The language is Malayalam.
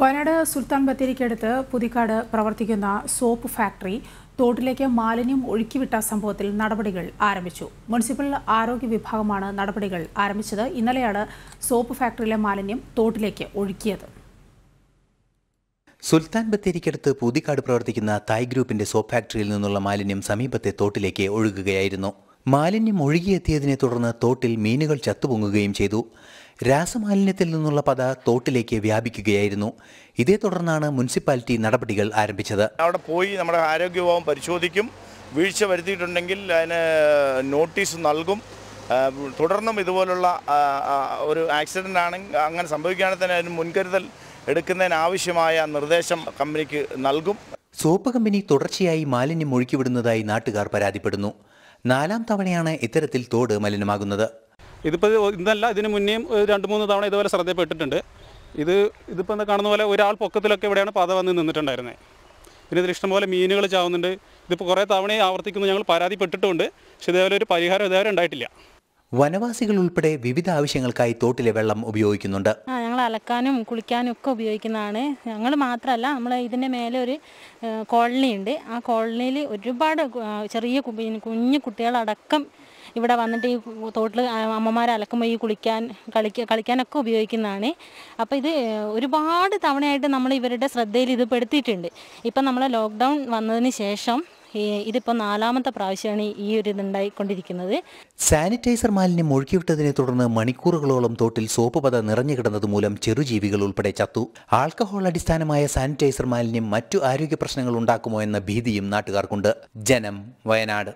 വയനാട് സുൽത്താൻ ബത്തേരിക്കടുത്ത് പുതിക്കാട് പ്രവർത്തിക്കുന്ന സോപ്പ് ഫാക്ടറി തോട്ടിലേക്ക് മാലിന്യം ഒഴുക്കിവിട്ട സംഭവത്തിൽ നടപടികൾ ആരംഭിച്ചു മുനിസിപ്പൽ ആരോഗ്യ വിഭാഗമാണ് നടപടികൾ ആരംഭിച്ചത് ഇന്നലെയാണ് സോപ്പ് ഫാക്ടറിയിലെ മാലിന്യം തോട്ടിലേക്ക് ഒഴുക്കിയത് സുൽത്താൻ ബത്തേരിക്കടുത്ത് പുതിക്കാട് പ്രവർത്തിക്കുന്ന തായ് ഗ്രൂപ്പിന്റെ സോപ്പ് ഫാക്ടറിയിൽ നിന്നുള്ള മാലിന്യം സമീപത്തെ തോട്ടിലേക്ക് ഒഴുകുകയായിരുന്നു മാലിന്യം ഒഴുകിയെത്തിയതിനെ തുടർന്ന് തോട്ടിൽ മീനുകൾ ചത്തുപൊങ്ങുകയും ചെയ്തു രാസമാലിന്യത്തിൽ നിന്നുള്ള പത തോട്ടിലേക്ക് വ്യാപിക്കുകയായിരുന്നു ഇതേ തുടർന്നാണ് മുനിസിപ്പാലിറ്റി നടപടികൾ ആരംഭിച്ചത് അവിടെ പോയി നമ്മുടെ ആരോഗ്യവും പരിശോധിക്കും വീഴ്ച വരുത്തിയിട്ടുണ്ടെങ്കിൽ അതിന് നോട്ടീസ് നൽകും തുടർന്നും ഇതുപോലുള്ള ഒരു ആക്സിഡൻ്റ് ആണെങ്കിൽ അങ്ങനെ സംഭവിക്കുകയാണെങ്കിൽ തന്നെ അതിന് മുൻകരുതൽ എടുക്കുന്നതിന് ആവശ്യമായ നിർദ്ദേശം കമ്പനിക്ക് നൽകും സോപ്പ് കമ്പനി തുടർച്ചയായി മാലിന്യം ഒഴുക്കിവിടുന്നതായി നാട്ടുകാർ പരാതിപ്പെടുന്നു നാലാം തവണയാണ് ഇത്തരത്തിൽ തോട് മലിനമാകുന്നത് ഇതിപ്പോൾ ഇന്നല്ല ഇതിന് മുന്നേയും രണ്ട് മൂന്ന് തവണ ഇതുപോലെ ശ്രദ്ധയപ്പെട്ടിട്ടുണ്ട് ഇത് ഇതിപ്പോൾ എന്താ കാണുന്ന പോലെ ഒരാൾ പൊക്കത്തിലൊക്കെ ഇവിടെയാണ് പാത വന്ന് നിന്നിട്ടുണ്ടായിരുന്നത് പിന്നെ ഇതിൽ ഇഷ്ടംപോലെ മീനുകൾ ചാവുന്നുണ്ട് ഇതിപ്പോൾ കുറേ തവണയും ആവർത്തിക്കുന്നു ഞങ്ങൾ പരാതിപ്പെട്ടിട്ടുണ്ട് പക്ഷെ ഇതേപോലെ ഒരു പരിഹാരം ഇതേവരെ ഉണ്ടായിട്ടില്ല വനവാസികൾ ഉൾപ്പെടെ വിവിധ ആവശ്യങ്ങൾക്കായി തോട്ടിലെ വെള്ളം ഉപയോഗിക്കുന്നുണ്ട് അലക്കാനും കുളിക്കാനും ഒക്കെ ഉപയോഗിക്കുന്നതാണ് ഞങ്ങൾ മാത്രമല്ല നമ്മൾ ഇതിൻ്റെ മേലെ ഒരു കോളനി ഉണ്ട് ആ കോളനിയിൽ ഒരുപാട് ചെറിയ കുഞ്ഞു കുട്ടികളടക്കം ഇവിടെ വന്നിട്ട് ഈ തോട്ടിൽ അമ്മമാർ അലക്കുമ്പോൾ ഈ കുളിക്കാൻ കളിക്ക കളിക്കാനൊക്കെ ഉപയോഗിക്കുന്നതാണ് അപ്പോൾ ഇത് ഒരുപാട് തവണയായിട്ട് നമ്മൾ ഇവരുടെ ശ്രദ്ധയിൽ ഇത് പെടുത്തിയിട്ടുണ്ട് ഇപ്പം നമ്മൾ ലോക്ക്ഡൗൺ വന്നതിന് ശേഷം ഇതിപ്പോൾ നാലാമത്തെ പ്രാവശ്യമാണ് ഈ ഒരു ഇതുണ്ടായിക്കൊണ്ടിരിക്കുന്നത് സാനിറ്റൈസർ മാലിന്യം ഒഴുക്കിവിട്ടതിനെ തുടർന്ന് മണിക്കൂറുകളോളം തോട്ടിൽ സോപ്പ് പത നിറഞ്ഞു കിടന്നത് മൂലം ചെറുജീവികൾ ഉൾപ്പെടെ ചത്തു ആൾക്കഹോൾ അടിസ്ഥാനമായ സാനിറ്റൈസർ മാലിന്യം മറ്റു ആരോഗ്യ പ്രശ്നങ്ങൾ ഉണ്ടാക്കുമോ എന്ന ഭീതിയും നാട്ടുകാർക്കുണ്ട് ജനം വയനാട്